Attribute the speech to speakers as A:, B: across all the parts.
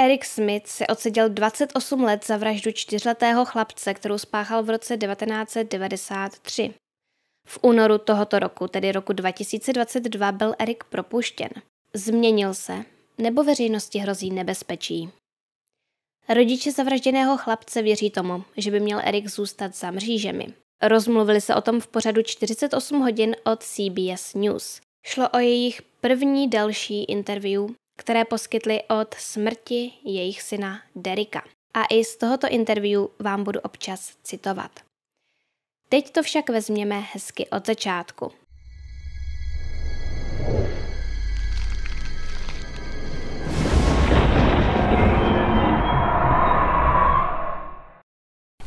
A: Eric Smith se odseděl 28 let za vraždu čtyřletého chlapce, kterou spáchal v roce 1993. V únoru tohoto roku, tedy roku 2022, byl Erik propuštěn. Změnil se, nebo veřejnosti hrozí nebezpečí. Rodiče zavražděného chlapce věří tomu, že by měl Erik zůstat za mřížemi. Rozmluvili se o tom v pořadu 48 hodin od CBS News. Šlo o jejich první další interview které poskytli od smrti jejich syna Derika. A i z tohoto interview vám budu občas citovat. Teď to však vezměme hezky od začátku.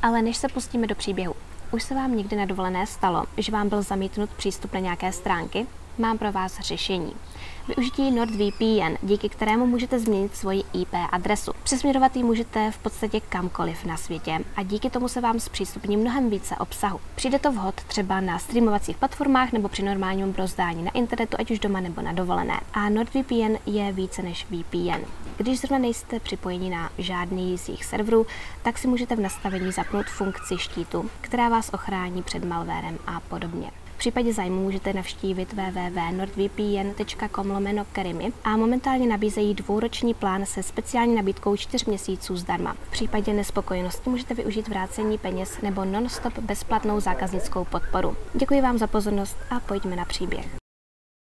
A: Ale než se pustíme do příběhu, už se vám někdy na dovolené stalo, že vám byl zamítnut přístup na nějaké stránky? Mám pro vás řešení využití NordVPN, díky kterému můžete změnit svoji IP adresu. Přesměrovat ji můžete v podstatě kamkoliv na světě a díky tomu se vám zpřístupní mnohem více obsahu. Přijde to vhod třeba na streamovacích platformách nebo při normálním brozdání na internetu, ať už doma nebo na dovolené. A NordVPN je více než VPN. Když zrovna nejste připojeni na žádný z jejich serverů, tak si můžete v nastavení zapnout funkci štítu, která vás ochrání před malvérem a podobně případě zájmu můžete navštívit www.nordvpn.com a momentálně nabízejí dvouroční plán se speciální nabídkou 4 měsíců zdarma. V případě nespokojenosti můžete využít vrácení peněz nebo non-stop bezplatnou zákaznickou podporu. Děkuji vám za pozornost a pojďme na příběh.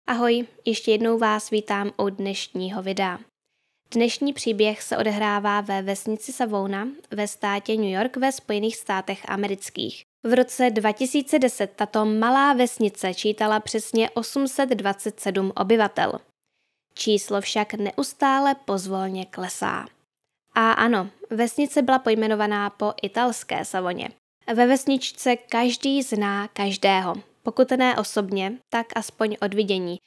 A: Ahoj, ještě jednou vás vítám u dnešního videa. Dnešní příběh se odehrává ve vesnici Savona ve státě New York ve Spojených státech amerických. V roce 2010 tato malá vesnice čítala přesně 827 obyvatel. Číslo však neustále pozvolně klesá. A ano, vesnice byla pojmenovaná po italské Savoně. Ve vesničce každý zná každého, pokud ne osobně, tak aspoň od vidění.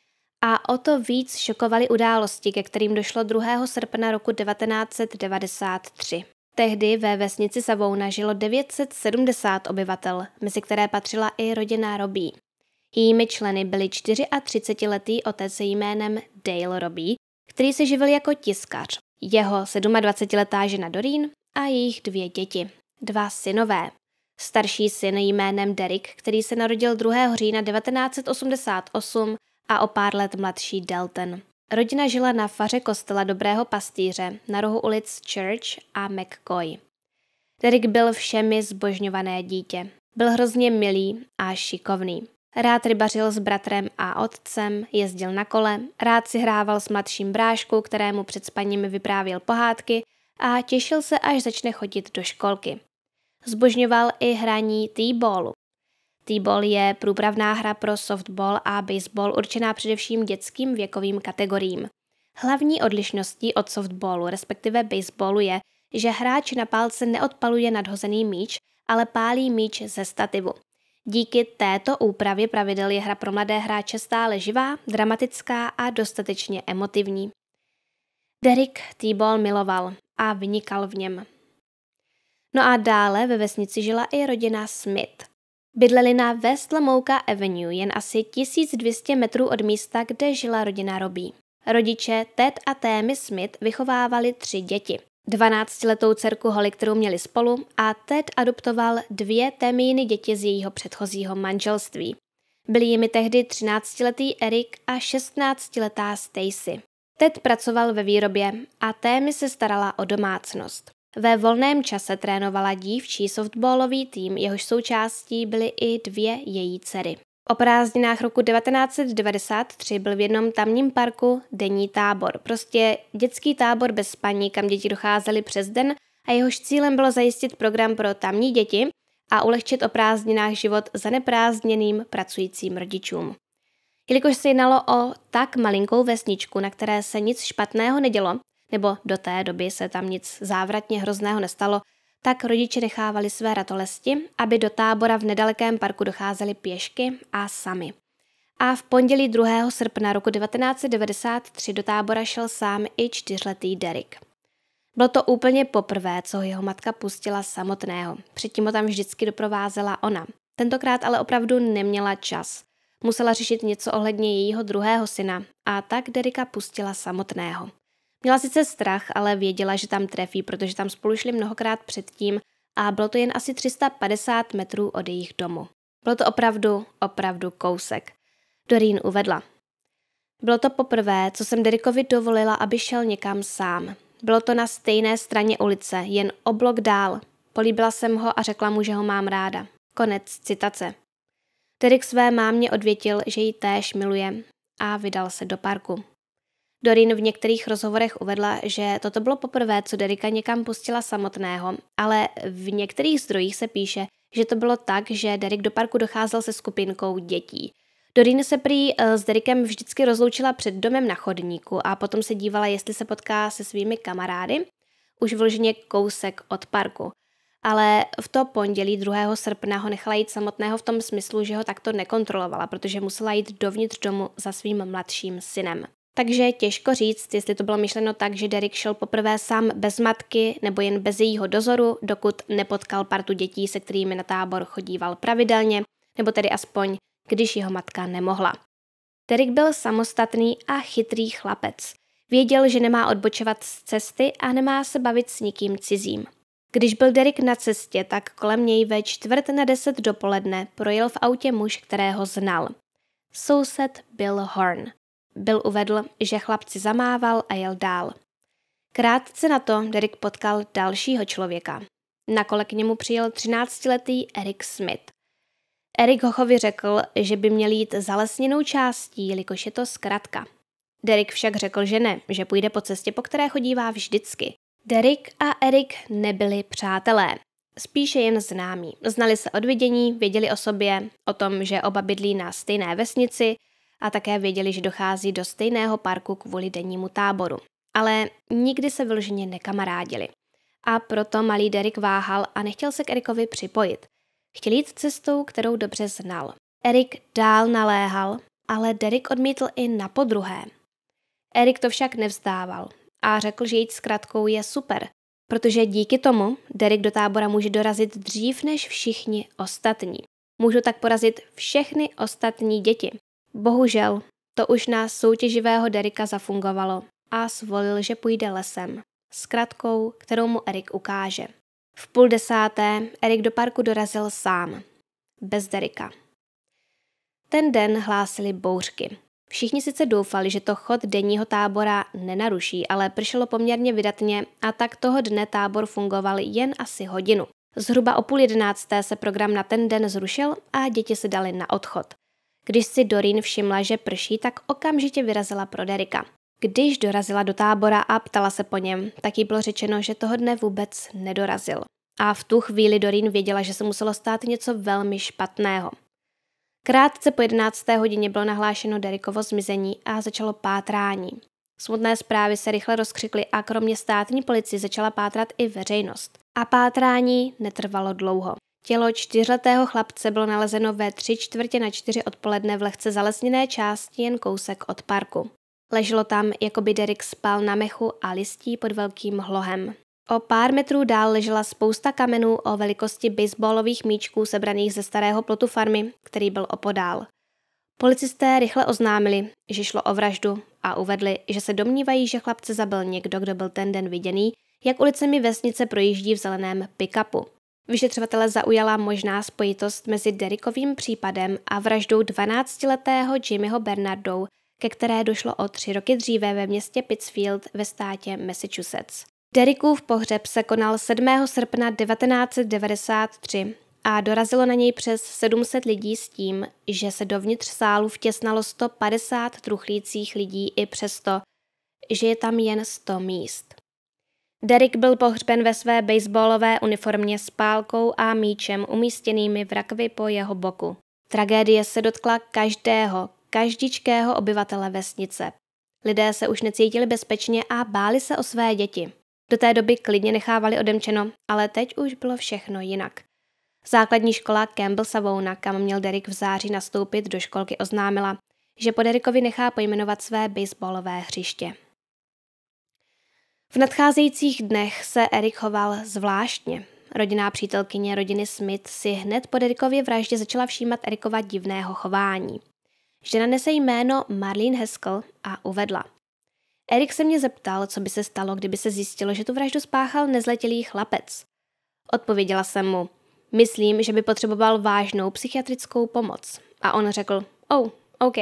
A: A o to víc šokovaly události, ke kterým došlo 2. srpna roku 1993. Tehdy ve vesnici Savouna žilo 970 obyvatel, mezi které patřila i rodina Robí. Jejími členy byli 34-letý otec jménem Dale Robí, který se živil jako tiskař, jeho 27-letá žena Doreen a jejich dvě děti, dva synové. Starší syn jménem Derek, který se narodil 2. října 1988 a o pár let mladší Dalton. Rodina žila na faře kostela Dobrého pastýře na rohu ulic Church a McCoy. Derek byl všemi zbožňované dítě. Byl hrozně milý a šikovný. Rád rybařil s bratrem a otcem, jezdil na kole, rád si hrával s mladším bráškou, kterému před spaním vyprávěl pohádky a těšil se, až začne chodit do školky. Zbožňoval i hraní t-ballu. T-ball je průpravná hra pro softball a baseball určená především dětským věkovým kategoriím. Hlavní odlišností od softballu, respektive baseballu, je, že hráč na pálce neodpaluje nadhozený míč, ale pálí míč ze stativu. Díky této úpravě pravidel je hra pro mladé hráče stále živá, dramatická a dostatečně emotivní. Derek T-ball miloval a vynikal v něm. No a dále ve vesnici žila i rodina Smith. Bydleli na West Lamouka Avenue, jen asi 1200 metrů od místa, kde žila rodina Robí. Rodiče Ted a Témy Smith vychovávali tři děti. 12-letou dcerku Holly, kterou měli spolu, a Ted adoptoval dvě temíny děti z jejího předchozího manželství. Byli jimi tehdy 13-letý Erik a 16-letá Stacy. Ted pracoval ve výrobě a Témy se starala o domácnost. Ve volném čase trénovala dívčí softballový tým, jehož součástí byly i dvě její dcery. O prázdninách roku 1993 byl v jednom tamním parku denní tábor, prostě dětský tábor bez spaní, kam děti docházely přes den a jehož cílem bylo zajistit program pro tamní děti a ulehčit o prázdninách život zaneprázdněným pracujícím rodičům. Jelikož se jednalo o tak malinkou vesničku, na které se nic špatného nedělo, nebo do té doby se tam nic závratně hrozného nestalo, tak rodiče nechávali své ratolesti, aby do tábora v nedalekém parku docházeli pěšky a sami. A v pondělí 2. srpna roku 1993 do tábora šel sám i čtyřletý Derek. Bylo to úplně poprvé, co jeho matka pustila samotného. Předtím ho tam vždycky doprovázela ona. Tentokrát ale opravdu neměla čas. Musela řešit něco ohledně jejího druhého syna a tak Derika pustila samotného. Měla sice strach, ale věděla, že tam trefí, protože tam spolu šli mnohokrát předtím a bylo to jen asi 350 metrů od jejich domu. Bylo to opravdu, opravdu kousek. Dorín uvedla. Bylo to poprvé, co jsem Derikovi dovolila, aby šel někam sám. Bylo to na stejné straně ulice, jen oblok dál. Políbila jsem ho a řekla mu, že ho mám ráda. Konec citace. Derek své mámě odvětil, že ji též miluje a vydal se do parku. Dorin v některých rozhovorech uvedla, že toto bylo poprvé, co Derika někam pustila samotného, ale v některých zdrojích se píše, že to bylo tak, že Derek do parku docházel se skupinkou dětí. Dorin se prý eh, s Derikem vždycky rozloučila před domem na chodníku a potom se dívala, jestli se potká se svými kamarády, už vloženě kousek od parku. Ale v to pondělí 2. srpna ho nechala jít samotného v tom smyslu, že ho takto nekontrolovala, protože musela jít dovnitř domu za svým mladším synem takže je těžko říct, jestli to bylo myšleno tak, že Derek šel poprvé sám bez matky nebo jen bez jejího dozoru, dokud nepotkal partu dětí, se kterými na tábor chodíval pravidelně, nebo tedy aspoň, když jeho matka nemohla. Derek byl samostatný a chytrý chlapec. Věděl, že nemá odbočovat z cesty a nemá se bavit s nikým cizím. Když byl Derek na cestě, tak kolem něj ve čtvrt na deset dopoledne projel v autě muž, kterého znal. Soused byl Horn. Byl uvedl, že chlapci zamával a jel dál. Krátce na to Derek potkal dalšího člověka. Nakole k němu přijel 13-letý Eric Smith. Eric Hochovi řekl, že by měl jít za lesněnou částí, jelikož je to zkratka. Derek však řekl, že ne, že půjde po cestě, po které chodívá vždycky. Derek a Eric nebyli přátelé, spíše jen známí. Znali se od vidění, věděli o sobě, o tom, že oba bydlí na stejné vesnici a také věděli, že dochází do stejného parku kvůli dennímu táboru. Ale nikdy se vyloženě nekamarádili. A proto malý Derek váhal a nechtěl se k Erikovi připojit. Chtěl jít cestou, kterou dobře znal. Erik dál naléhal, ale Derek odmítl i na podruhé. Erik to však nevzdával a řekl, že jít s kratkou je super, protože díky tomu Derek do tábora může dorazit dřív než všichni ostatní. Můžu tak porazit všechny ostatní děti. Bohužel, to už na soutěživého Derika zafungovalo a svolil, že půjde lesem, s kratkou, kterou mu Erik ukáže. V půl desáté Erik do parku dorazil sám, bez Derika. Ten den hlásili bouřky. Všichni sice doufali, že to chod denního tábora nenaruší, ale pršelo poměrně vydatně a tak toho dne tábor fungoval jen asi hodinu. Zhruba o půl jedenácté se program na ten den zrušil a děti se dali na odchod. Když si Dorin všimla, že prší, tak okamžitě vyrazila pro Derika. Když dorazila do tábora a ptala se po něm, tak jí bylo řečeno, že toho dne vůbec nedorazil. A v tu chvíli Dorin věděla, že se muselo stát něco velmi špatného. Krátce po 11. hodině bylo nahlášeno Derikovo zmizení a začalo pátrání. Smutné zprávy se rychle rozkřikly a kromě státní policie začala pátrat i veřejnost. A pátrání netrvalo dlouho. Tělo čtyřletého chlapce bylo nalezeno ve tři čtvrtě na čtyři odpoledne v lehce zalesněné části jen kousek od parku. Leželo tam, jako by Derek spal na mechu a listí pod velkým hlohem. O pár metrů dál ležela spousta kamenů o velikosti baseballových míčků sebraných ze starého plotu farmy, který byl opodál. Policisté rychle oznámili, že šlo o vraždu a uvedli, že se domnívají, že chlapce zabil někdo, kdo byl ten den viděný, jak ulicemi vesnice projíždí v zeleném pick-upu. Vyšetřovatele zaujala možná spojitost mezi Derikovým případem a vraždou 12-letého Jimmyho Bernardou, ke které došlo o tři roky dříve ve městě Pittsfield ve státě Massachusetts. Derikův pohřeb se konal 7. srpna 1993 a dorazilo na něj přes 700 lidí s tím, že se dovnitř sálu vtěsnalo 150 truchlících lidí i přesto, že je tam jen 100 míst. Derek byl pohřben ve své baseballové uniformě s pálkou a míčem umístěnými v rakvi po jeho boku. Tragédie se dotkla každého, každičkého obyvatele vesnice. Lidé se už necítili bezpečně a báli se o své děti. Do té doby klidně nechávali odemčeno, ale teď už bylo všechno jinak. Základní škola Campbell Savona, kam měl Derek v září nastoupit do školky, oznámila, že po Derekovi nechá pojmenovat své baseballové hřiště. V nadcházejících dnech se Erik choval zvláštně. Rodinná přítelkyně rodiny Smith si hned po Erikově vraždě začala všímat Erikova divného chování. Žena nese jméno Marlene Heskel a uvedla. Erik se mě zeptal, co by se stalo, kdyby se zjistilo, že tu vraždu spáchal nezletilý chlapec. Odpověděla jsem mu, myslím, že by potřeboval vážnou psychiatrickou pomoc. A on řekl, oh, OK.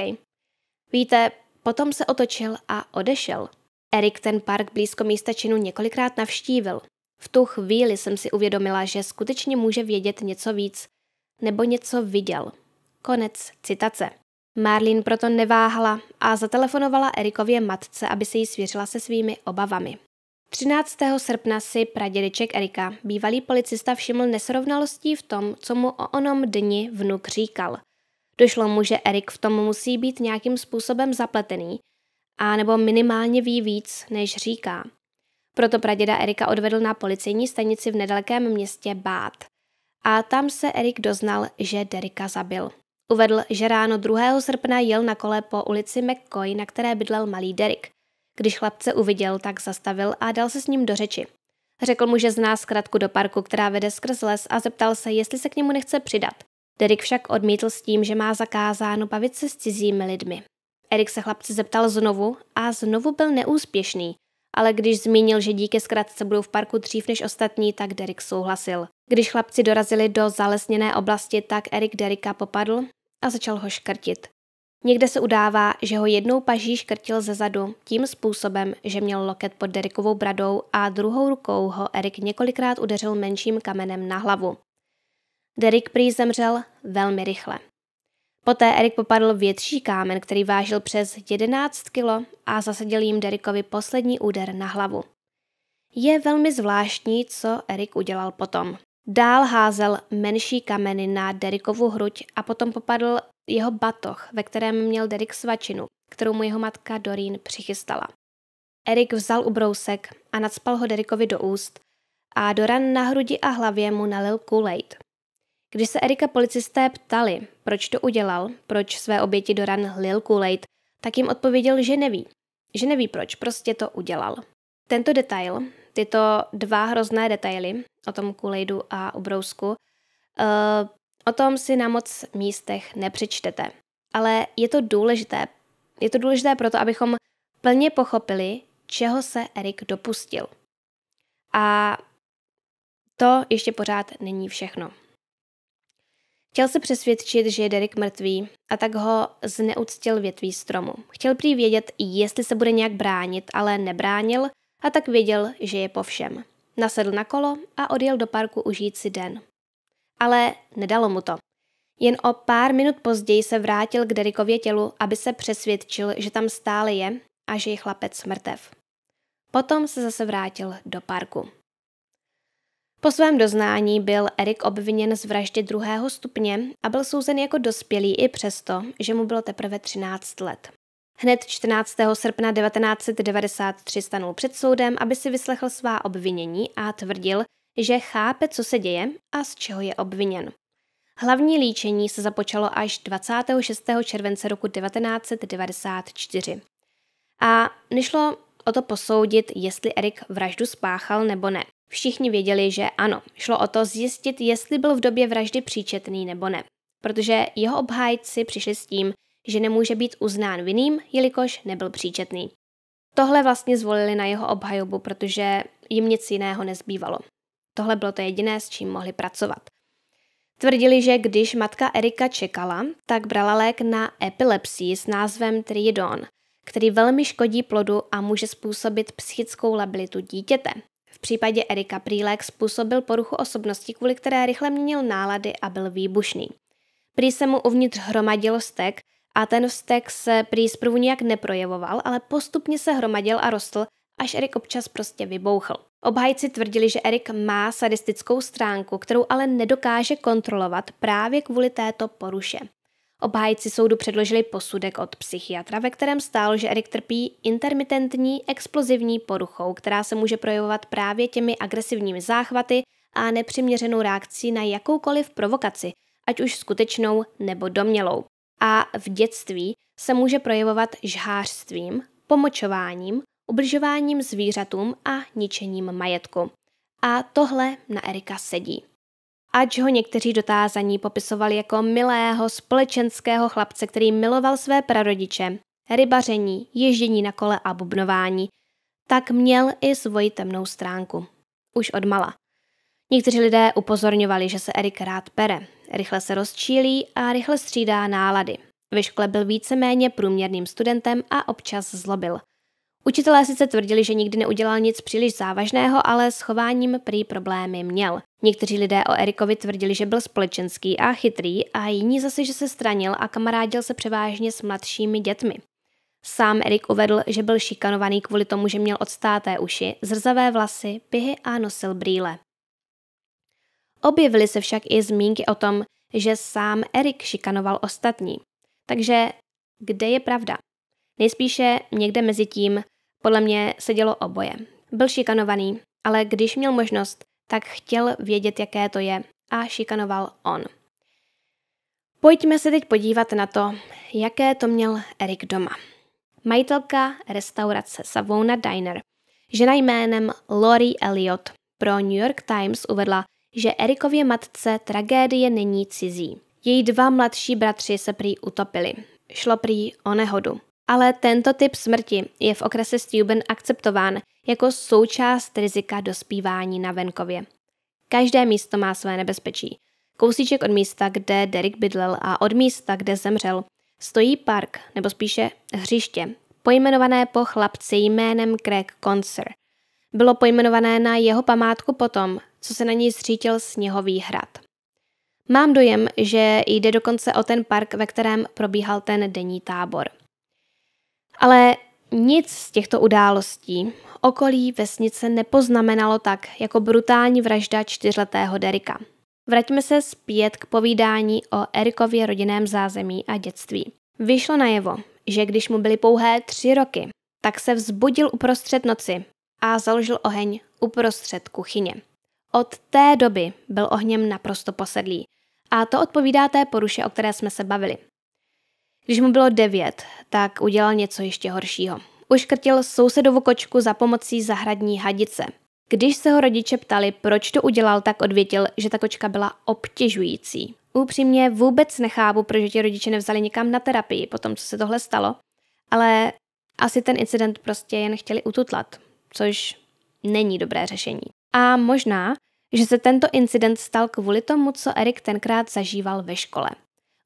A: Víte, potom se otočil a odešel – Erik ten park blízko místa činu několikrát navštívil. V tu chvíli jsem si uvědomila, že skutečně může vědět něco víc, nebo něco viděl. Konec citace. Marlene proto neváhala a zatelefonovala Erikově matce, aby se jí svěřila se svými obavami. 13. srpna si pradědeček Erika, bývalý policista, všiml nesrovnalostí v tom, co mu o onom dni vnuk říkal. Došlo mu, že Erik v tom musí být nějakým způsobem zapletený – a nebo minimálně ví víc, než říká. Proto praděda Erika odvedl na policejní stanici v nedalekém městě Bát. A tam se Erik doznal, že Derika zabil. Uvedl, že ráno 2. srpna jel na kole po ulici McCoy, na které bydlel malý Derek. Když chlapce uviděl, tak zastavil a dal se s ním do řeči. Řekl mu, že zná zkratku do parku, která vede skrz les a zeptal se, jestli se k němu nechce přidat. Derek však odmítl s tím, že má zakázáno bavit se s cizími lidmi. Erik se chlapce zeptal znovu a znovu byl neúspěšný, ale když zmínil, že díky zkratce budou v parku dřív než ostatní, tak Derek souhlasil. Když chlapci dorazili do zalesněné oblasti, tak Erik Derika popadl a začal ho škrtit. Někde se udává, že ho jednou paží škrtil ze zadu tím způsobem, že měl loket pod Derikovou bradou a druhou rukou ho Erik několikrát udeřil menším kamenem na hlavu. Derek prý zemřel velmi rychle. Poté Erik popadl větší kámen, který vážil přes 11 kilo a zasadil jim Derikovi poslední úder na hlavu. Je velmi zvláštní, co Erik udělal potom. Dál házel menší kameny na Derikovu hruď a potom popadl jeho batoh, ve kterém měl Derik svačinu, kterou mu jeho matka Dorín přichystala. Erik vzal ubrousek a nadspal ho Derikovi do úst a Doran na hrudi a hlavě mu nalil Kool-Aid. Když se Erika policisté ptali, proč to udělal, proč své oběti do ran hlil kulejt, tak jim odpověděl, že neví. Že neví proč, prostě to udělal. Tento detail, tyto dva hrozné detaily o tom kulejdu a ubrousku, eh, o tom si na moc místech nepřečtete. Ale je to důležité. Je to důležité proto, abychom plně pochopili, čeho se Erik dopustil. A to ještě pořád není všechno. Chtěl se přesvědčit, že je Derek mrtvý a tak ho zneuctil větví stromu. Chtěl prý vědět, jestli se bude nějak bránit, ale nebránil a tak věděl, že je po všem. Nasedl na kolo a odjel do parku užít si den. Ale nedalo mu to. Jen o pár minut později se vrátil k Derikově tělu, aby se přesvědčil, že tam stále je a že je chlapec mrtev. Potom se zase vrátil do parku. Po svém doznání byl Erik obviněn z vraždy druhého stupně a byl souzen jako dospělý i přesto, že mu bylo teprve 13 let. Hned 14. srpna 1993 stanul před soudem, aby si vyslechl svá obvinění a tvrdil, že chápe, co se děje a z čeho je obviněn. Hlavní líčení se započalo až 26. července roku 1994. A nešlo o to posoudit, jestli Erik vraždu spáchal nebo ne. Všichni věděli, že ano, šlo o to zjistit, jestli byl v době vraždy příčetný nebo ne. Protože jeho obhájci přišli s tím, že nemůže být uznán vinným, jelikož nebyl příčetný. Tohle vlastně zvolili na jeho obhajobu, protože jim nic jiného nezbývalo. Tohle bylo to jediné, s čím mohli pracovat. Tvrdili, že když matka Erika čekala, tak brala lék na epilepsii s názvem Tridon, který velmi škodí plodu a může způsobit psychickou labilitu dítěte, v případě Erika Prílek způsobil poruchu osobnosti, kvůli které rychle měnil nálady a byl výbušný. Prý se mu uvnitř hromadil stek a ten stek se prý zprvu nijak neprojevoval, ale postupně se hromadil a rostl, až Erik občas prostě vybouchl. Obhajci tvrdili, že Erik má sadistickou stránku, kterou ale nedokáže kontrolovat právě kvůli této poruše. Obhájci soudu předložili posudek od psychiatra, ve kterém stálo, že Erik trpí intermitentní explozivní poruchou, která se může projevovat právě těmi agresivními záchvaty a nepřiměřenou reakcí na jakoukoliv provokaci, ať už skutečnou nebo domělou. A v dětství se může projevovat žhářstvím, pomočováním, ubližováním zvířatům a ničením majetku. A tohle na Erika sedí ač ho někteří dotázaní popisovali jako milého společenského chlapce, který miloval své prarodiče, rybaření, ježdění na kole a bubnování, tak měl i svoji temnou stránku. Už od mala. Někteří lidé upozorňovali, že se Erik rád pere, rychle se rozčílí a rychle střídá nálady. Ve škole byl víceméně průměrným studentem a občas zlobil – Učitelé sice tvrdili, že nikdy neudělal nic příliš závažného, ale s chováním prý problémy měl. Někteří lidé o Erikovi tvrdili, že byl společenský a chytrý a jiní zase, že se stranil a kamarádil se převážně s mladšími dětmi. Sám Erik uvedl, že byl šikanovaný kvůli tomu, že měl odstáté uši, zrzavé vlasy, pihy a nosil brýle. Objevily se však i zmínky o tom, že sám Erik šikanoval ostatní. Takže kde je pravda? Nejspíše někde mezi tím, podle mě se dělo oboje. Byl šikanovaný, ale když měl možnost, tak chtěl vědět, jaké to je a šikanoval on. Pojďme se teď podívat na to, jaké to měl Erik doma. Majitelka restaurace Savona Diner, žena jménem Lori Elliot, pro New York Times uvedla, že Erikově matce tragédie není cizí. Její dva mladší bratři se prý utopili. Šlo prý o nehodu. Ale tento typ smrti je v okrese Steuben akceptován jako součást rizika dospívání na venkově. Každé místo má své nebezpečí. Kousíček od místa, kde Derek bydlel a od místa, kde zemřel, stojí park, nebo spíše hřiště, pojmenované po chlapci jménem Craig Conser. Bylo pojmenované na jeho památku potom, co se na něj zřítil sněhový hrad. Mám dojem, že jde dokonce o ten park, ve kterém probíhal ten denní tábor – ale nic z těchto událostí okolí vesnice nepoznamenalo tak jako brutální vražda čtyřletého Derika. Vraťme se zpět k povídání o Erikově rodinném zázemí a dětství. Vyšlo najevo, že když mu byly pouhé tři roky, tak se vzbudil uprostřed noci a založil oheň uprostřed kuchyně. Od té doby byl ohněm naprosto posedlý. A to odpovídá té poruše, o které jsme se bavili. Když mu bylo devět, tak udělal něco ještě horšího. Uškrtil sousedovu kočku za pomocí zahradní hadice. Když se ho rodiče ptali, proč to udělal, tak odvětil, že ta kočka byla obtěžující. Upřímně vůbec nechápu, proč ti rodiče nevzali někam na terapii po tom, co se tohle stalo, ale asi ten incident prostě jen chtěli ututlat, což není dobré řešení. A možná, že se tento incident stal kvůli tomu, co Erik tenkrát zažíval ve škole.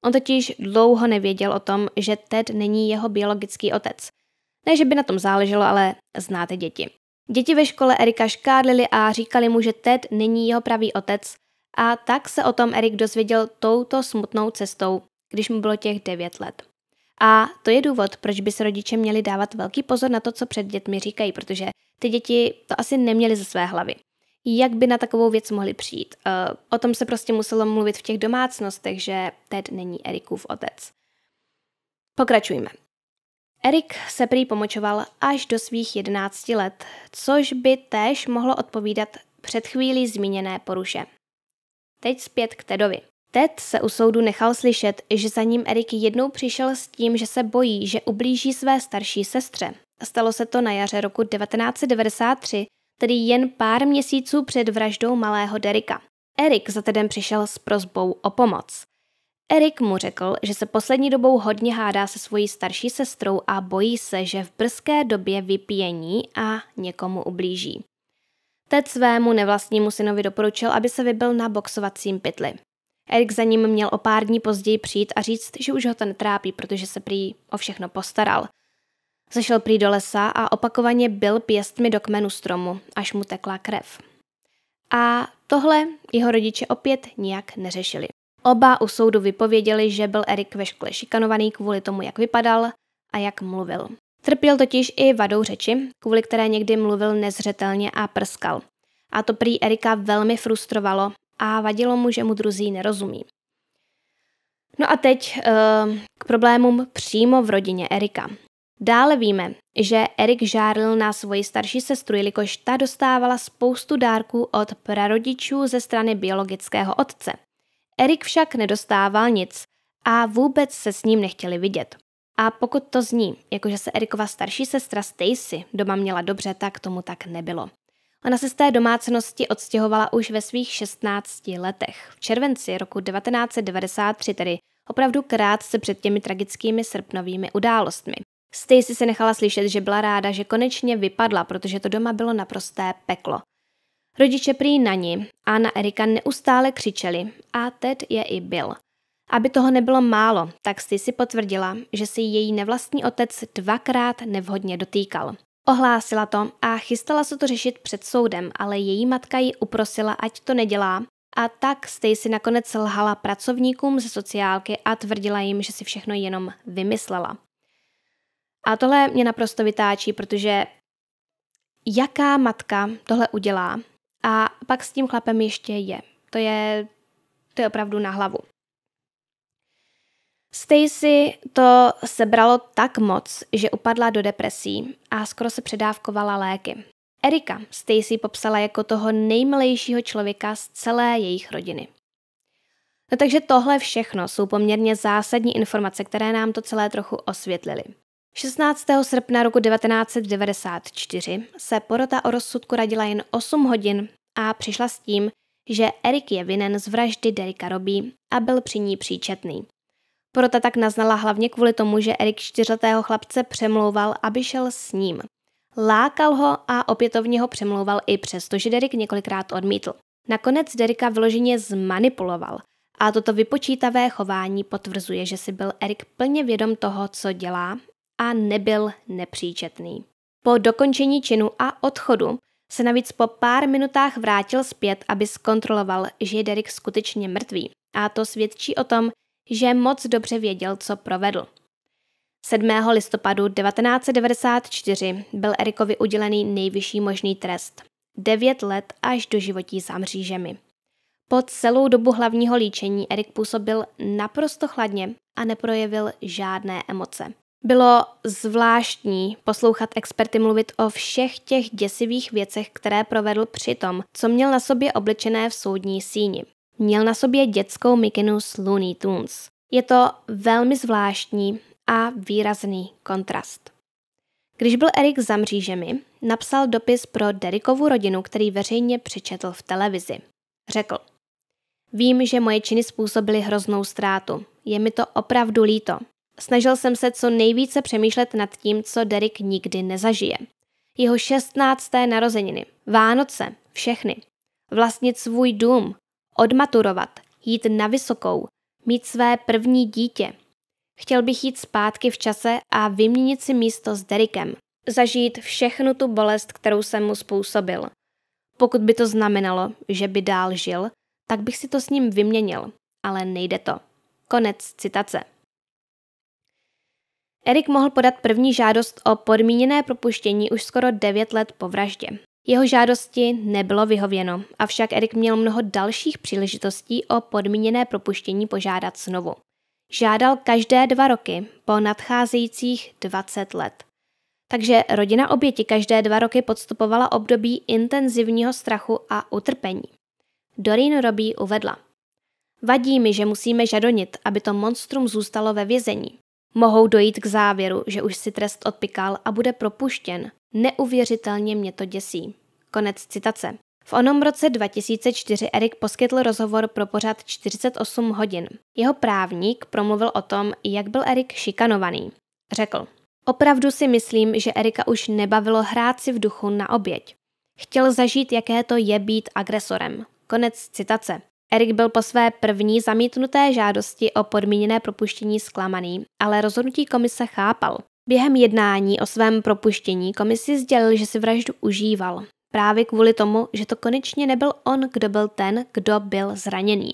A: On totiž dlouho nevěděl o tom, že Ted není jeho biologický otec. Ne, že by na tom záleželo, ale znáte děti. Děti ve škole Erika škádlili a říkali mu, že Ted není jeho pravý otec a tak se o tom Erik dozvěděl touto smutnou cestou, když mu bylo těch 9 let. A to je důvod, proč by se rodiče měli dávat velký pozor na to, co před dětmi říkají, protože ty děti to asi neměly ze své hlavy jak by na takovou věc mohli přijít. Eh, o tom se prostě muselo mluvit v těch domácnostech, že Ted není Erikův otec. Pokračujme. Erik se prý pomočoval až do svých 11 let, což by též mohlo odpovídat před chvílí zmíněné poruše. Teď zpět k Tedovi. Ted se u soudu nechal slyšet, že za ním Erik jednou přišel s tím, že se bojí, že ublíží své starší sestře. Stalo se to na jaře roku 1993, tedy jen pár měsíců před vraždou malého Derika. Erik za týden přišel s prozbou o pomoc. Erik mu řekl, že se poslední dobou hodně hádá se svojí starší sestrou a bojí se, že v brzké době vypíjení a někomu ublíží. Ted svému nevlastnímu synovi doporučil, aby se vybil na boxovacím pytli. Erik za ním měl o pár dní později přijít a říct, že už ho to netrápí, protože se prý o všechno postaral. Zašel prý do lesa a opakovaně byl pěstmi do kmenu stromu, až mu tekla krev. A tohle jeho rodiče opět nijak neřešili. Oba u soudu vypověděli, že byl Erik ve škole šikanovaný kvůli tomu, jak vypadal a jak mluvil. Trpěl totiž i vadou řeči, kvůli které někdy mluvil nezřetelně a prskal. A to prý Erika velmi frustrovalo a vadilo mu, že mu druzí nerozumí. No a teď uh, k problémům přímo v rodině Erika. Dále víme, že Erik žárlil na svoji starší sestru, jelikož ta dostávala spoustu dárků od prarodičů ze strany biologického otce. Erik však nedostával nic a vůbec se s ním nechtěli vidět. A pokud to zní, jakože se Erikova starší sestra Stacy doma měla dobře, tak tomu tak nebylo. Ona se z té domácnosti odstěhovala už ve svých 16 letech. V červenci roku 1993, tedy opravdu krátce před těmi tragickými srpnovými událostmi. Stacy se nechala slyšet, že byla ráda, že konečně vypadla, protože to doma bylo naprosté peklo. Rodiče prý na ní a na Erika neustále křičeli a Ted je i byl. Aby toho nebylo málo, tak Stacy potvrdila, že si její nevlastní otec dvakrát nevhodně dotýkal. Ohlásila to a chystala se to řešit před soudem, ale její matka ji uprosila, ať to nedělá a tak Stacy nakonec lhala pracovníkům ze sociálky a tvrdila jim, že si všechno jenom vymyslela. A tohle mě naprosto vytáčí, protože jaká matka tohle udělá a pak s tím chlapem ještě je. To je, to je opravdu na hlavu. Stacy to sebralo tak moc, že upadla do depresí a skoro se předávkovala léky. Erika Stacy popsala jako toho nejmilejšího člověka z celé jejich rodiny. No takže tohle všechno jsou poměrně zásadní informace, které nám to celé trochu osvětlily. 16. srpna roku 1994 se porota o rozsudku radila jen 8 hodin a přišla s tím, že Erik je vinen z vraždy Derika Robí a byl při ní příčetný. Porota tak naznala hlavně kvůli tomu, že Erik čtyřletého chlapce přemlouval, aby šel s ním. Lákal ho a opětovně ho přemlouval i přesto, že Derek několikrát odmítl. Nakonec Derika vyloženě zmanipuloval a toto vypočítavé chování potvrzuje, že si byl Erik plně vědom toho, co dělá a nebyl nepříčetný. Po dokončení činu a odchodu se navíc po pár minutách vrátil zpět, aby zkontroloval, že je Derek skutečně mrtvý. A to svědčí o tom, že moc dobře věděl, co provedl. 7. listopadu 1994 byl Erikovi udělený nejvyšší možný trest. 9 let až do životí za mřížemi. Po celou dobu hlavního líčení Erik působil naprosto chladně a neprojevil žádné emoce. Bylo zvláštní poslouchat experty mluvit o všech těch děsivých věcech, které provedl při tom, co měl na sobě obličené v soudní síni. Měl na sobě dětskou mikinu z Looney Tunes. Je to velmi zvláštní a výrazný kontrast. Když byl Erik za mřížemi, napsal dopis pro Derikovu rodinu, který veřejně přečetl v televizi. Řekl, vím, že moje činy způsobily hroznou ztrátu. Je mi to opravdu líto. Snažil jsem se co nejvíce přemýšlet nad tím, co Derek nikdy nezažije. Jeho šestnácté narozeniny, Vánoce, všechny. Vlastnit svůj dům, odmaturovat, jít na vysokou, mít své první dítě. Chtěl bych jít zpátky v čase a vyměnit si místo s Derekem. Zažít všechnu tu bolest, kterou jsem mu způsobil. Pokud by to znamenalo, že by dál žil, tak bych si to s ním vyměnil, ale nejde to. Konec citace. Erik mohl podat první žádost o podmíněné propuštění už skoro 9 let po vraždě. Jeho žádosti nebylo vyhověno, avšak Erik měl mnoho dalších příležitostí o podmíněné propuštění požádat znovu. Žádal každé dva roky po nadcházejících 20 let. Takže rodina oběti každé dva roky podstupovala období intenzivního strachu a utrpení. Doreen Robí uvedla. Vadí mi, že musíme žadonit, aby to monstrum zůstalo ve vězení mohou dojít k závěru, že už si trest odpikal a bude propuštěn. Neuvěřitelně mě to děsí. Konec citace. V onom roce 2004 Erik poskytl rozhovor pro pořad 48 hodin. Jeho právník promluvil o tom, jak byl Erik šikanovaný. Řekl, opravdu si myslím, že Erika už nebavilo hrát si v duchu na oběť. Chtěl zažít, jaké to je být agresorem. Konec citace. Erik byl po své první zamítnuté žádosti o podmíněné propuštění zklamaný, ale rozhodnutí komise chápal. Během jednání o svém propuštění komisi sdělil, že si vraždu užíval. Právě kvůli tomu, že to konečně nebyl on, kdo byl ten, kdo byl zraněný.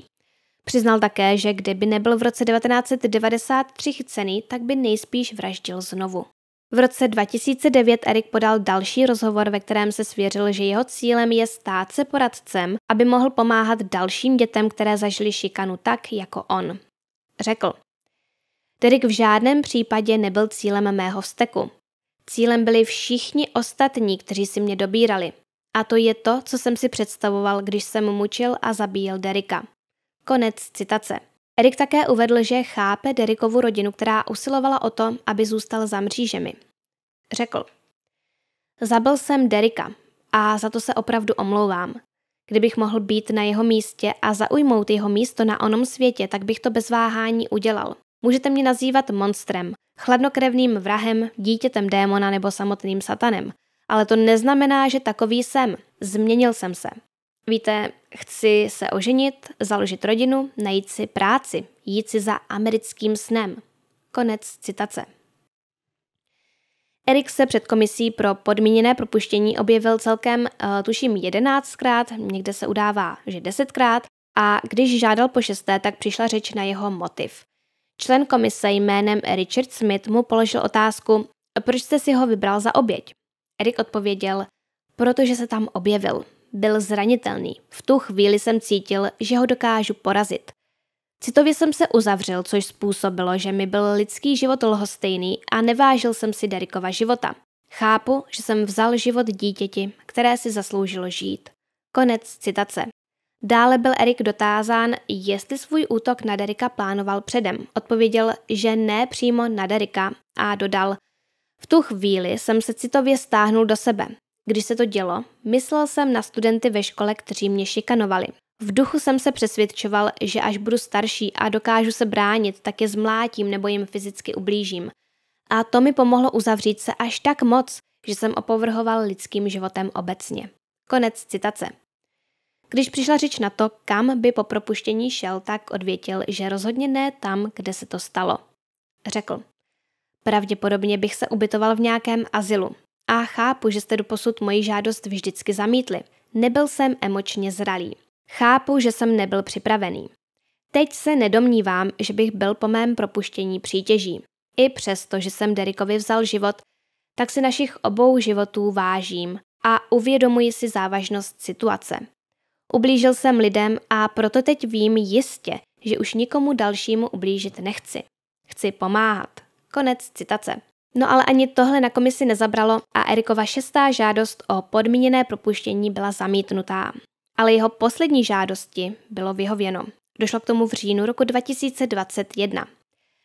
A: Přiznal také, že kdyby nebyl v roce 1993 chycený, tak by nejspíš vraždil znovu. V roce 2009 Erik podal další rozhovor, ve kterém se svěřil, že jeho cílem je stát se poradcem, aby mohl pomáhat dalším dětem, které zažili šikanu tak jako on. Řekl. Derek v žádném případě nebyl cílem mého vzteku. Cílem byli všichni ostatní, kteří si mě dobírali. A to je to, co jsem si představoval, když jsem mučil a zabíjel Derika. Konec citace. Erik také uvedl, že chápe Derikovu rodinu, která usilovala o to, aby zůstal za mřížemi. Řekl, zabil jsem Derika a za to se opravdu omlouvám. Kdybych mohl být na jeho místě a zaujmout jeho místo na onom světě, tak bych to bez váhání udělal. Můžete mě nazývat monstrem, chladnokrevným vrahem, dítětem démona nebo samotným satanem. Ale to neznamená, že takový jsem. Změnil jsem se. Víte, Chci se oženit, založit rodinu, najít si práci, jít si za americkým snem. Konec citace. Erik se před komisí pro podmíněné propuštění objevil celkem, eh, tuším, jedenáctkrát, někde se udává, že desetkrát, a když žádal po šesté, tak přišla řeč na jeho motiv. Člen komise jménem Richard Smith mu položil otázku, proč jste si ho vybral za oběť. Erik odpověděl, protože se tam objevil byl zranitelný. V tu chvíli jsem cítil, že ho dokážu porazit. Citově jsem se uzavřel, což způsobilo, že mi byl lidský život lhostejný a nevážil jsem si Derikova života. Chápu, že jsem vzal život dítěti, které si zasloužilo žít. Konec citace. Dále byl Erik dotázán, jestli svůj útok na Derika plánoval předem. Odpověděl, že ne přímo na Derika a dodal, v tu chvíli jsem se citově stáhnul do sebe. Když se to dělo, myslel jsem na studenty ve škole, kteří mě šikanovali. V duchu jsem se přesvědčoval, že až budu starší a dokážu se bránit, tak je zmlátím nebo jim fyzicky ublížím. A to mi pomohlo uzavřít se až tak moc, že jsem opovrhoval lidským životem obecně. Konec citace. Když přišla řeč na to, kam by po propuštění šel, tak odvětil, že rozhodně ne tam, kde se to stalo. Řekl. Pravděpodobně bych se ubytoval v nějakém azylu. A chápu, že jste doposud moji žádost vždycky zamítli. Nebyl jsem emočně zralý. Chápu, že jsem nebyl připravený. Teď se nedomnívám, že bych byl po mém propuštění přítěží. I přesto, že jsem Derikovi vzal život, tak si našich obou životů vážím a uvědomuji si závažnost situace. Ublížil jsem lidem a proto teď vím jistě, že už nikomu dalšímu ublížit nechci. Chci pomáhat. Konec citace. No ale ani tohle na komisi nezabralo a Erikova šestá žádost o podmíněné propuštění byla zamítnutá. Ale jeho poslední žádosti bylo vyhověno. Došlo k tomu v říjnu roku 2021.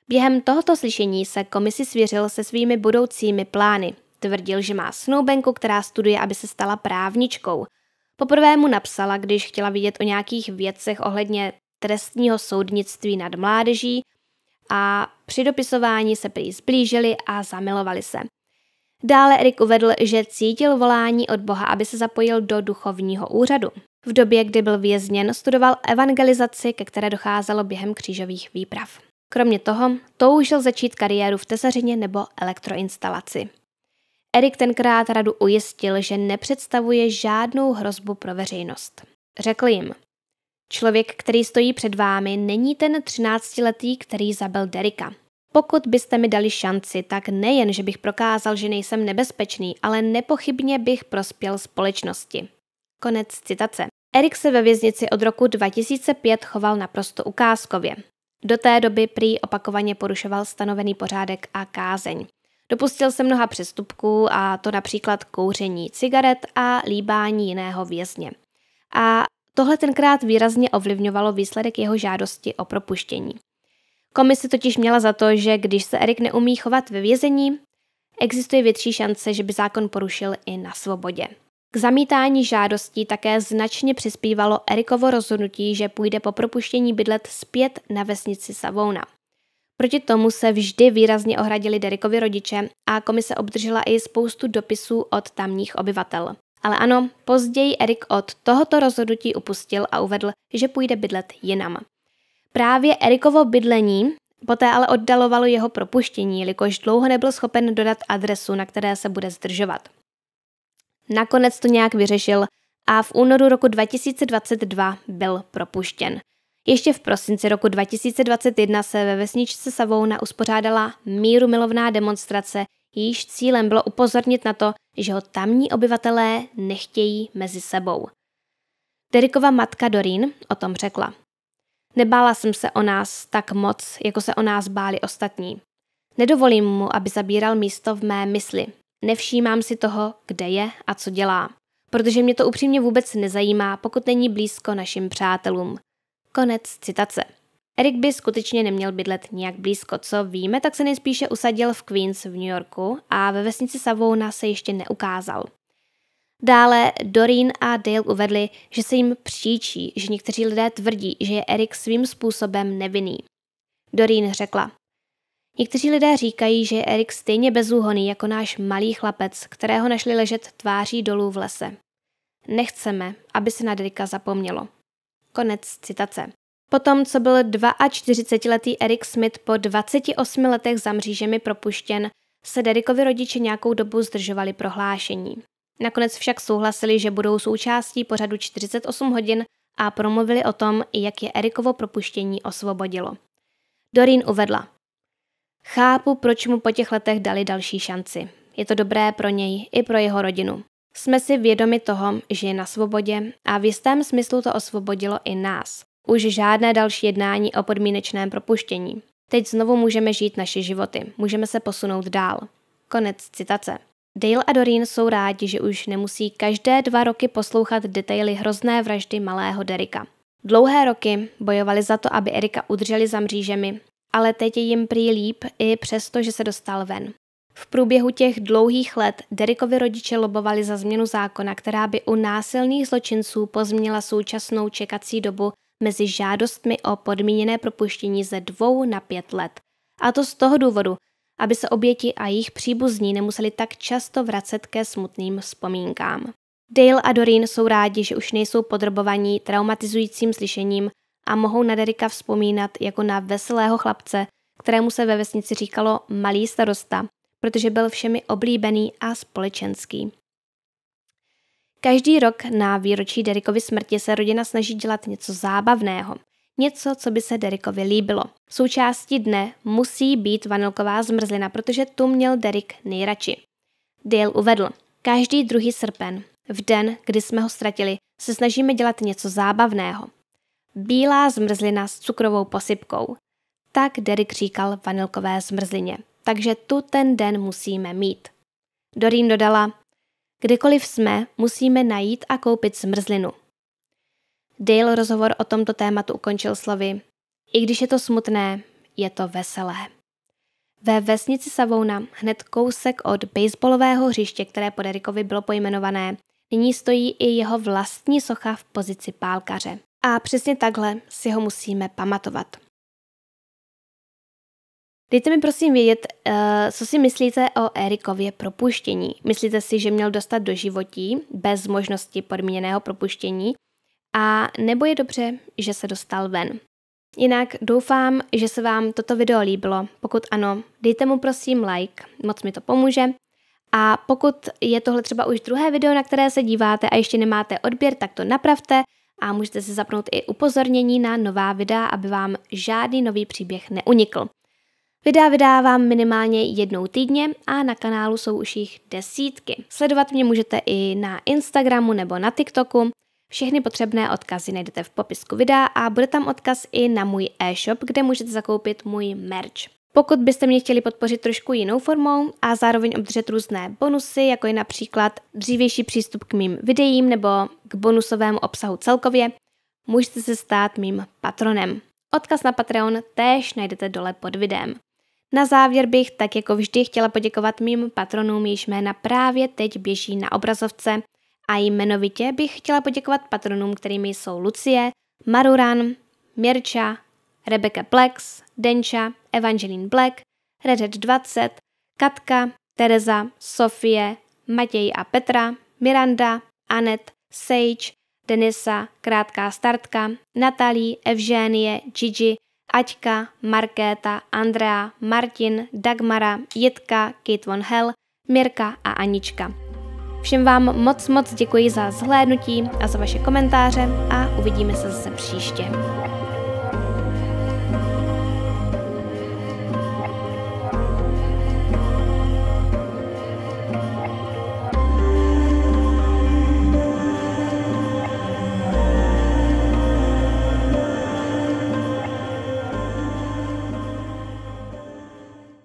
A: Během tohoto slyšení se komisi svěřil se svými budoucími plány. Tvrdil, že má snoubenku, která studuje, aby se stala právničkou. Poprvé mu napsala, když chtěla vidět o nějakých věcech ohledně trestního soudnictví nad mládeží, a při dopisování se prý zblížili a zamilovali se. Dále Erik uvedl, že cítil volání od Boha, aby se zapojil do duchovního úřadu. V době, kdy byl vězněn, studoval evangelizaci, ke které docházelo během křížových výprav. Kromě toho toužil začít kariéru v tesařině nebo elektroinstalaci. Erik tenkrát radu ujistil, že nepředstavuje žádnou hrozbu pro veřejnost. Řekl jim, Člověk, který stojí před vámi, není ten 13-letý, který zabil Derika. Pokud byste mi dali šanci, tak nejen, že bych prokázal, že nejsem nebezpečný, ale nepochybně bych prospěl společnosti. Konec citace. Erik se ve věznici od roku 2005 choval naprosto ukázkově. Do té doby prý opakovaně porušoval stanovený pořádek a kázeň. Dopustil se mnoha přestupků, a to například kouření cigaret a líbání jiného vězně. A Tohle tenkrát výrazně ovlivňovalo výsledek jeho žádosti o propuštění. Komise totiž měla za to, že když se Erik neumí chovat ve vězení, existuje větší šance, že by zákon porušil i na svobodě. K zamítání žádostí také značně přispívalo Erikovo rozhodnutí, že půjde po propuštění bydlet zpět na vesnici Savouna. Proti tomu se vždy výrazně ohradili Derikovi rodiče a komise obdržela i spoustu dopisů od tamních obyvatel. Ale ano, později Erik od tohoto rozhodnutí upustil a uvedl, že půjde bydlet jinam. Právě Erikovo bydlení poté ale oddalovalo jeho propuštění, jelikož dlouho nebyl schopen dodat adresu, na které se bude zdržovat. Nakonec to nějak vyřešil a v únoru roku 2022 byl propuštěn. Ještě v prosinci roku 2021 se ve vesničce Savouna uspořádala míru milovná demonstrace, jejíž cílem bylo upozornit na to, že ho tamní obyvatelé nechtějí mezi sebou. Derikova matka Dorín o tom řekla. Nebála jsem se o nás tak moc, jako se o nás báli ostatní. Nedovolím mu, aby zabíral místo v mé mysli. Nevšímám si toho, kde je a co dělá. Protože mě to upřímně vůbec nezajímá, pokud není blízko našim přátelům. Konec citace. Erik by skutečně neměl bydlet nijak blízko, co víme, tak se nejspíše usadil v Queens v New Yorku a ve vesnici Savouna se ještě neukázal. Dále Doreen a Dale uvedli, že se jim příčí, že někteří lidé tvrdí, že je Erik svým způsobem nevinný. Doreen řekla, Někteří lidé říkají, že je Erik stejně bezúhonný jako náš malý chlapec, kterého našli ležet tváří dolů v lese. Nechceme, aby se na Derika zapomnělo. Konec citace. Potom, co byl 42-letý Eric Smith po 28 letech za mřížemi propuštěn, se Derikovi rodiče nějakou dobu zdržovali prohlášení. Nakonec však souhlasili, že budou součástí pořadu 48 hodin a promluvili o tom, jak je Erikovo propuštění osvobodilo. Dorin uvedla. Chápu, proč mu po těch letech dali další šanci. Je to dobré pro něj i pro jeho rodinu. Jsme si vědomi toho, že je na svobodě a v jistém smyslu to osvobodilo i nás už žádné další jednání o podmínečném propuštění. Teď znovu můžeme žít naše životy, můžeme se posunout dál. Konec citace. Dale a Doreen jsou rádi, že už nemusí každé dva roky poslouchat detaily hrozné vraždy malého Derika. Dlouhé roky bojovali za to, aby Erika udrželi za mřížemi, ale teď je jim prý líp i přesto, že se dostal ven. V průběhu těch dlouhých let Derikovi rodiče lobovali za změnu zákona, která by u násilných zločinců pozměnila současnou čekací dobu mezi žádostmi o podmíněné propuštění ze dvou na pět let. A to z toho důvodu, aby se oběti a jejich příbuzní nemuseli tak často vracet ke smutným vzpomínkám. Dale a Doreen jsou rádi, že už nejsou podrobovaní traumatizujícím slyšením a mohou na Derika vzpomínat jako na veselého chlapce, kterému se ve vesnici říkalo malý starosta, protože byl všemi oblíbený a společenský. Každý rok na výročí Derikovy smrti se rodina snaží dělat něco zábavného. Něco, co by se Derikovi líbilo. V součástí dne musí být vanilková zmrzlina, protože tu měl Derik nejradši. Dale uvedl, každý druhý srpen, v den, kdy jsme ho ztratili, se snažíme dělat něco zábavného. Bílá zmrzlina s cukrovou posypkou. Tak Derek říkal vanilkové zmrzlině. Takže tu ten den musíme mít. Dorín dodala, Kdykoliv jsme, musíme najít a koupit zmrzlinu. Dale rozhovor o tomto tématu ukončil slovy I když je to smutné, je to veselé. Ve vesnici Savouna, hned kousek od baseballového hřiště, které po Derikovi bylo pojmenované, nyní stojí i jeho vlastní socha v pozici pálkaře. A přesně takhle si ho musíme pamatovat. Dejte mi prosím vědět, eh, co si myslíte o Erikově propuštění. Myslíte si, že měl dostat do životí bez možnosti podmíněného propuštění? A nebo je dobře, že se dostal ven? Jinak doufám, že se vám toto video líbilo. Pokud ano, dejte mu prosím like, moc mi to pomůže. A pokud je tohle třeba už druhé video, na které se díváte a ještě nemáte odběr, tak to napravte a můžete si zapnout i upozornění na nová videa, aby vám žádný nový příběh neunikl. Videa vydávám minimálně jednou týdně a na kanálu jsou už jich desítky. Sledovat mě můžete i na Instagramu nebo na TikToku. Všechny potřebné odkazy najdete v popisku videa a bude tam odkaz i na můj e-shop, kde můžete zakoupit můj merch. Pokud byste mě chtěli podpořit trošku jinou formou a zároveň obdržet různé bonusy, jako je například dřívější přístup k mým videím nebo k bonusovému obsahu celkově, můžete se stát mým patronem. Odkaz na Patreon též najdete dole pod videem. Na závěr bych tak jako vždy chtěla poděkovat mým patronům, jejichž jména právě teď běží na obrazovce. A jmenovitě bych chtěla poděkovat patronům, kterými jsou Lucie, Maruran, Mirča, Rebecca Plex, Denča, Evangeline Black, Redet 20, Katka, Tereza, Sofie, Matěj a Petra, Miranda, Anet, Sage, Denisa, Krátká startka, Natalí, Evženie, Gigi, Aťka, Markéta, Andrea, Martin, Dagmara, Jitka, Kate von Hell, Mirka a Anička. Všem vám moc moc děkuji za zhlédnutí a za vaše komentáře a uvidíme se zase příště.